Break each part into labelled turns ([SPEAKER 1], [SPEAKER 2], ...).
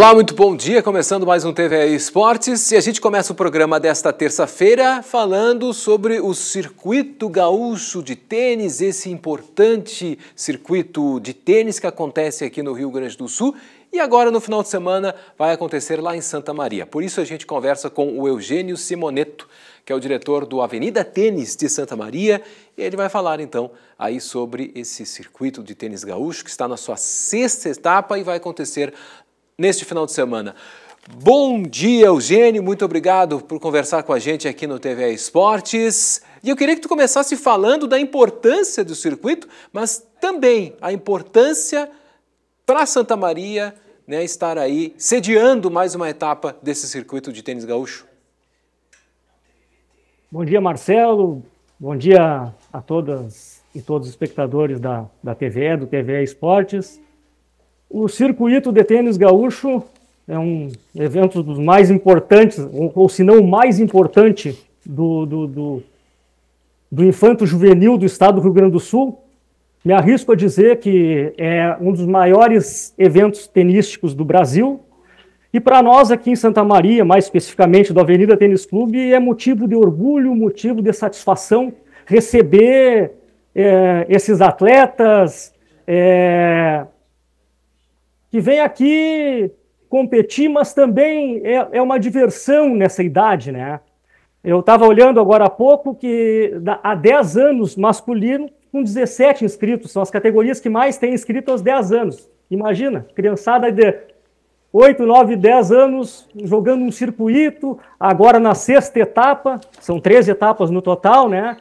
[SPEAKER 1] Olá, muito bom dia. Começando mais um TV Esportes e a gente começa o programa desta terça-feira falando sobre o circuito gaúcho de tênis, esse importante circuito de tênis que acontece aqui no Rio Grande do Sul e agora, no final de semana, vai acontecer lá em Santa Maria. Por isso, a gente conversa com o Eugênio Simoneto, que é o diretor do Avenida Tênis de Santa Maria. E ele vai falar, então, aí sobre esse circuito de tênis gaúcho, que está na sua sexta etapa e vai acontecer neste final de semana. Bom dia, Eugênio. Muito obrigado por conversar com a gente aqui no TV Esportes. E eu queria que tu começasse falando da importância do circuito, mas também a importância para Santa Maria né, estar aí sediando mais uma etapa desse circuito de tênis gaúcho.
[SPEAKER 2] Bom dia, Marcelo. Bom dia a todas e todos os espectadores da, da TV, do TV Esportes. O circuito de tênis gaúcho é um evento dos mais importantes, ou, ou se não o mais importante, do, do, do, do infanto juvenil do estado do Rio Grande do Sul. Me arrisco a dizer que é um dos maiores eventos tenísticos do Brasil. E para nós aqui em Santa Maria, mais especificamente do Avenida Tênis Clube, é motivo de orgulho, motivo de satisfação receber é, esses atletas, é, que vem aqui competir, mas também é, é uma diversão nessa idade, né? Eu estava olhando agora há pouco que há 10 anos masculino, com 17 inscritos, são as categorias que mais têm inscritos aos 10 anos. Imagina, criançada de 8, 9, 10 anos jogando um circuito, agora na sexta etapa, são 13 etapas no total, né?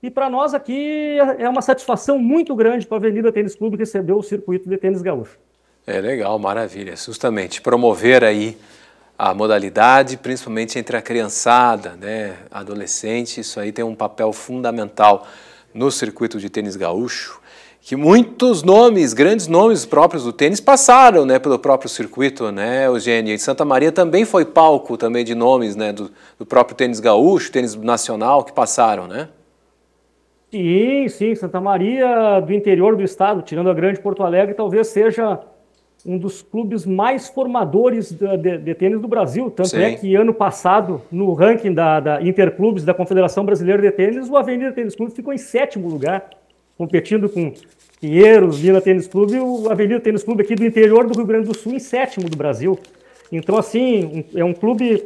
[SPEAKER 2] E para nós aqui é, é uma satisfação muito grande para a Avenida Tênis Clube receber o circuito de tênis gaúcho.
[SPEAKER 1] É legal, maravilha. Justamente promover aí a modalidade, principalmente entre a criançada, né, adolescente, isso aí tem um papel fundamental no circuito de tênis gaúcho, que muitos nomes, grandes nomes próprios do tênis passaram, né, pelo próprio circuito, né, Eugênio. E Santa Maria também foi palco também de nomes, né, do, do próprio tênis gaúcho, tênis nacional que passaram, né?
[SPEAKER 2] Sim, sim, Santa Maria do interior do estado, tirando a grande Porto Alegre, talvez seja um dos clubes mais formadores de, de, de tênis do Brasil. Tanto é Sim. é que ano passado, no ranking da, da Interclubes da Confederação Brasileira de Tênis, o Avenida Tênis Clube ficou em sétimo lugar, competindo com Pinheiros, Vila Tênis Clube e o Avenida Tênis Clube aqui do interior do Rio Grande do Sul em sétimo do Brasil. Então, assim, um, é um clube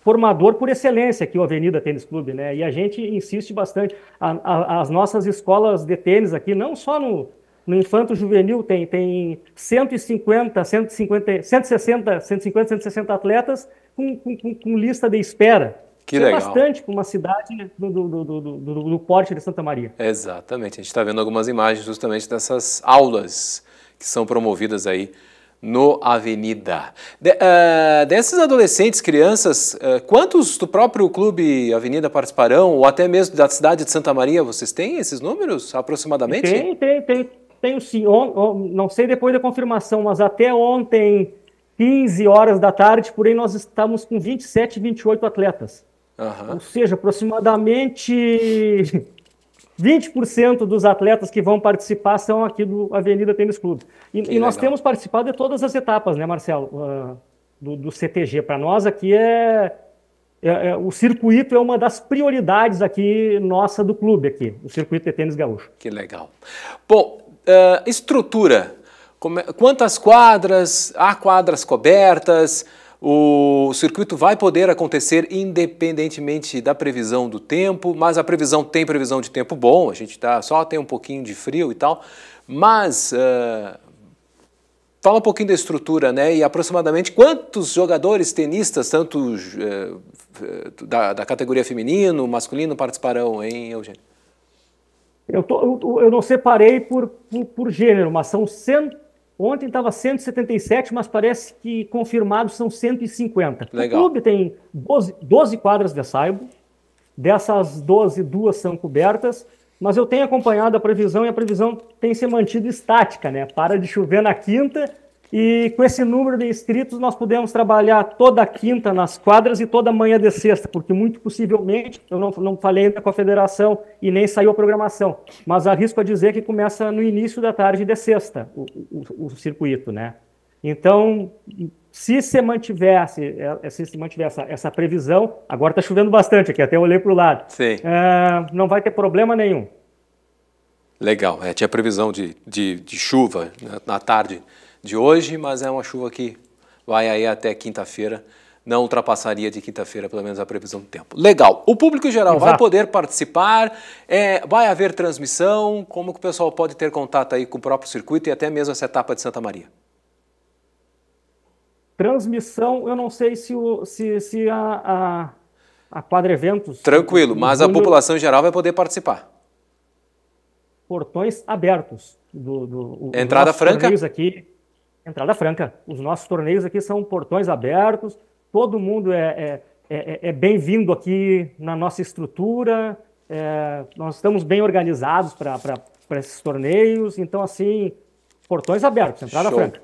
[SPEAKER 2] formador por excelência aqui o Avenida Tênis Clube, né? E a gente insiste bastante. A, a, as nossas escolas de tênis aqui, não só no, no infanto juvenil tem, tem 150, 150, 160, 150, 160 atletas com, com, com lista de espera. Que é legal. bastante para uma cidade do, do, do, do, do porte de Santa Maria.
[SPEAKER 1] Exatamente. A gente está vendo algumas imagens justamente dessas aulas que são promovidas aí no Avenida. De, uh, eh, desses adolescentes, crianças, uh, quantos do próprio clube Avenida participarão, ou até mesmo da cidade de Santa Maria, vocês têm esses números aproximadamente? Tem,
[SPEAKER 2] tem, tem tenho sim, on, não sei depois da confirmação, mas até ontem, 15 horas da tarde, porém nós estávamos com 27, 28 atletas. Uhum. Ou seja, aproximadamente 20% dos atletas que vão participar são aqui do Avenida Tênis Clube. E, e nós temos participado de todas as etapas, né, Marcelo? Uh, do, do, CTG. Para nós aqui é, é, é, O circuito é uma das prioridades aqui nossa do clube aqui, o circuito de tênis gaúcho. Que
[SPEAKER 1] legal. Bom, uh, estrutura. Quantas quadras, há quadras cobertas, o circuito vai poder acontecer independentemente da previsão do tempo, mas a previsão tem previsão de tempo bom, a gente tá, só tem um pouquinho de frio e tal, mas uh, fala um pouquinho da estrutura, né? E aproximadamente quantos jogadores tenistas, tanto uh, da, da categoria feminino, masculino, participarão, em Eugênio?
[SPEAKER 2] Eu, tô, eu não separei por, por, por gênero, mas são 100, ontem estava 177, mas parece que confirmados são 150. Legal. O clube tem 12, 12 quadras de saibo, dessas 12, duas são cobertas, mas eu tenho acompanhado a previsão e a previsão tem se mantido estática, né? Para de chover na quinta, e com esse número de inscritos, nós podemos trabalhar toda quinta nas quadras e toda manhã de sexta, porque muito possivelmente, eu não, não falei ainda com a federação e nem saiu a programação, mas arrisco a dizer que começa no início da tarde de sexta o, o, o circuito, né? Então, se se mantivesse, é, se se mantiver essa, essa previsão, agora está chovendo bastante aqui, até eu olhei para o lado, é, não vai ter problema nenhum.
[SPEAKER 1] Legal, é, tinha previsão de, de, de chuva na tarde de hoje, mas é uma chuva que vai aí até quinta-feira. Não ultrapassaria de quinta-feira, pelo menos a previsão do tempo. Legal. O público geral Exato. vai poder participar, é, vai haver transmissão. Como que o pessoal pode ter contato aí com o próprio circuito e até mesmo essa etapa de Santa Maria?
[SPEAKER 2] Transmissão, eu não sei se, o, se, se a, a, a quadra eventos. Tranquilo, mas a população
[SPEAKER 1] geral vai poder participar.
[SPEAKER 2] Portões abertos. Do, do, Entrada franca. Aqui, entrada franca. Os nossos torneios aqui são portões abertos, todo mundo é, é, é, é, é bem-vindo aqui na nossa estrutura, é, nós estamos bem organizados para esses torneios, então, assim, portões abertos, entrada Show. franca.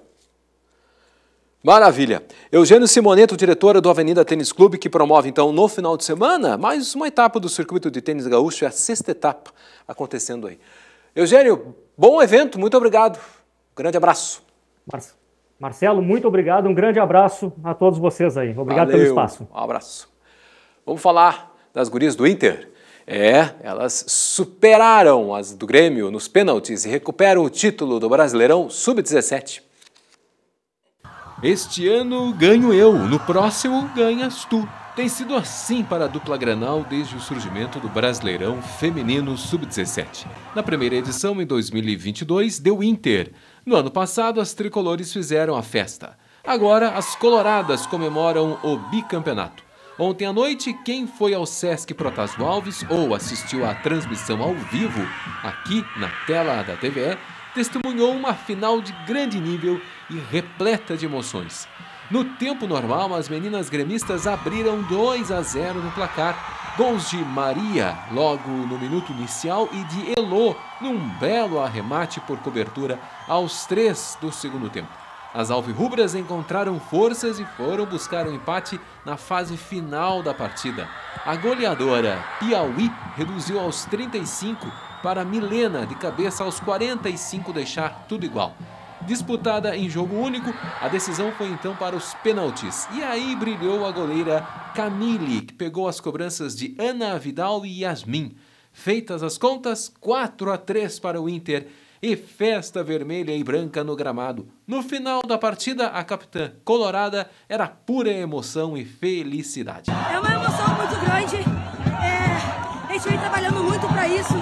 [SPEAKER 1] Maravilha. Eugênio Simoneto, diretora do Avenida Tênis Clube, que promove então no final de semana mais uma etapa do circuito de tênis gaúcho, é a sexta etapa acontecendo aí. Eugênio, bom evento, muito obrigado. Grande abraço. Mar Marcelo, muito
[SPEAKER 2] obrigado. Um grande abraço a todos vocês aí. Obrigado Valeu, pelo espaço.
[SPEAKER 1] Um abraço. Vamos falar das gurias do Inter. É, elas superaram as do Grêmio nos pênaltis e recuperam o título do Brasileirão Sub-17. Este ano ganho eu, no próximo ganhas tu. Tem sido assim para a dupla Granal desde o surgimento do Brasileirão Feminino Sub-17. Na primeira edição, em 2022, deu Inter. No ano passado, as tricolores fizeram a festa. Agora, as coloradas comemoram o bicampeonato. Ontem à noite, quem foi ao Sesc Protásio Alves ou assistiu à transmissão ao vivo, aqui na tela da TVE, testemunhou uma final de grande nível e repleta de emoções. No tempo normal, as meninas gremistas abriram 2 a 0 no placar Gols de Maria logo no minuto inicial e de Elô num belo arremate por cobertura aos três do segundo tempo. As alvirrubras encontraram forças e foram buscar o um empate na fase final da partida. A goleadora Piauí reduziu aos 35 para Milena de cabeça aos 45 deixar tudo igual disputada em jogo único. A decisão foi então para os pênaltis. E aí brilhou a goleira Camille, que pegou as cobranças de Ana Vidal e Yasmin. Feitas as contas, 4 a 3 para o Inter e festa vermelha e branca no gramado. No final da partida, a capitã colorada era pura emoção e felicidade. É uma
[SPEAKER 2] emoção muito grande. É, a gente vem trabalhando muito para isso.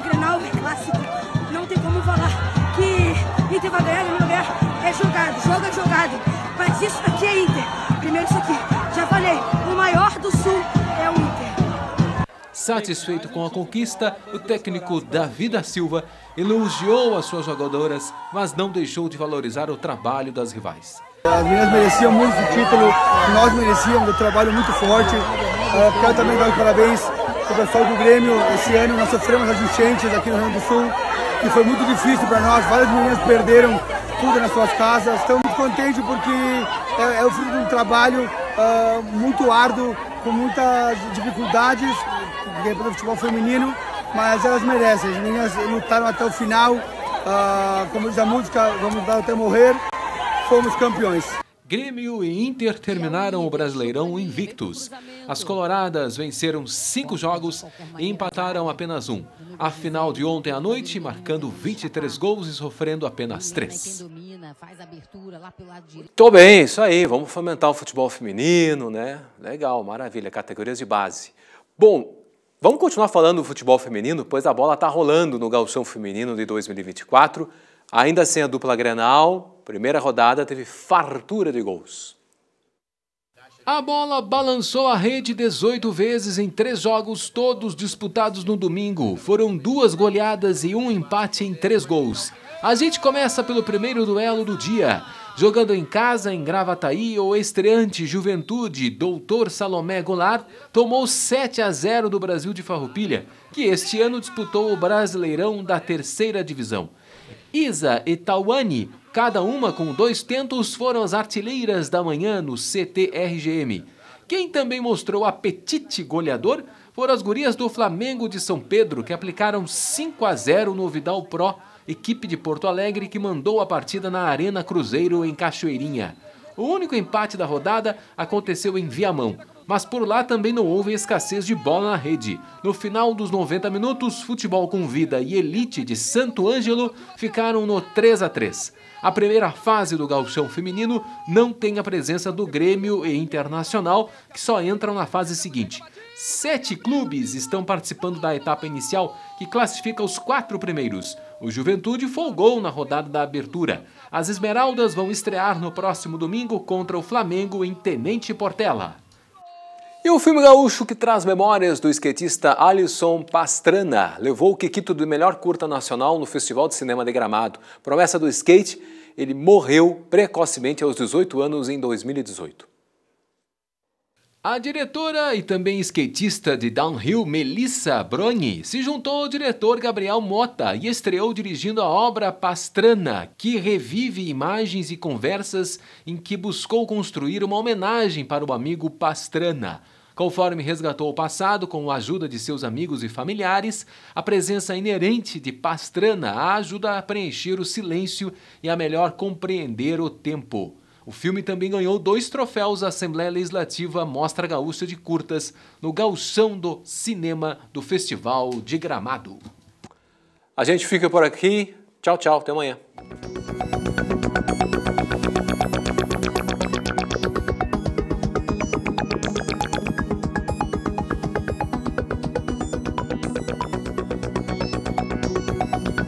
[SPEAKER 2] é Grenal, é clássico. Não tem como falar que Inter vai ganhar, Grêmio ganhar. É. é jogado, jogo é jogado. Mas isso aqui é Inter. Primeiro isso aqui, já falei, o maior do Sul é o Inter.
[SPEAKER 1] Satisfeito com a conquista, o técnico Davi da Silva elogiou as suas jogadoras, mas não deixou de valorizar o trabalho das rivais.
[SPEAKER 2] As meninas mereciam muito o título, nós merecíamos, o trabalho muito forte. É, quero também dar os parabéns o pessoal do Grêmio, esse ano nós sofremos as enchentes aqui no Rio Grande do Sul, que foi muito difícil para nós, várias meninas perderam tudo nas suas casas. Estamos muito contentes porque é, é, o fruto de um trabalho uh, muito árduo, com muitas dificuldades, pelo futebol feminino, mas elas merecem. As meninas lutaram até o final, uh,
[SPEAKER 1] como diz a música, vamos dar até morrer, fomos campeões. Grêmio e Inter terminaram o Brasileirão invictos. As Coloradas venceram cinco jogos e empataram apenas um. A final de ontem à noite, marcando 23 gols e sofrendo apenas três. Tô bem, isso aí. Vamos fomentar o futebol feminino, né? Legal, maravilha. Categorias de base. Bom, vamos continuar falando do futebol feminino, pois a bola tá rolando no Galchão Feminino de 2024. Ainda assim, a dupla Grenal, primeira rodada, teve fartura de gols. A bola balançou a rede 18 vezes em três jogos, todos disputados no domingo. Foram duas goleadas e um empate em três gols. A gente começa pelo primeiro duelo do dia. Jogando em casa, em Gravataí, o estreante Juventude, Doutor Salomé Goulart, tomou 7 a 0 do Brasil de Farroupilha, que este ano disputou o Brasileirão da terceira divisão. Isa e Tawane, cada uma com dois tentos, foram as artilheiras da manhã no CTRGM. Quem também mostrou apetite goleador foram as gurias do Flamengo de São Pedro, que aplicaram 5 a 0 no Vidal Pro, equipe de Porto Alegre que mandou a partida na Arena Cruzeiro em Cachoeirinha. O único empate da rodada aconteceu em Viamão mas por lá também não houve escassez de bola na rede. No final dos 90 minutos, Futebol com Vida e Elite de Santo Ângelo ficaram no 3 a 3. A primeira fase do gauchão feminino não tem a presença do Grêmio e Internacional, que só entram na fase seguinte. Sete clubes estão participando da etapa inicial, que classifica os quatro primeiros. O Juventude folgou na rodada da abertura. As Esmeraldas vão estrear no próximo domingo contra o Flamengo em Tenente Portela. E o filme gaúcho que traz memórias do skatista Alisson Pastrana levou o Kikito do melhor curta nacional no Festival de Cinema de Gramado. Promessa do skate, ele morreu precocemente aos 18 anos em 2018. A diretora e também skatista de downhill Melissa Broni se juntou ao diretor Gabriel Mota e estreou dirigindo a obra Pastrana, que revive imagens e conversas em que buscou construir uma homenagem para o amigo Pastrana. Conforme resgatou o passado com a ajuda de seus amigos e familiares, a presença inerente de Pastrana ajuda a preencher o silêncio e a melhor compreender o tempo. O filme também ganhou dois troféus à Assembleia Legislativa Mostra Gaúcha de Curtas no Gauchão do Cinema do Festival de Gramado. A gente fica por aqui. Tchau, tchau. Até amanhã.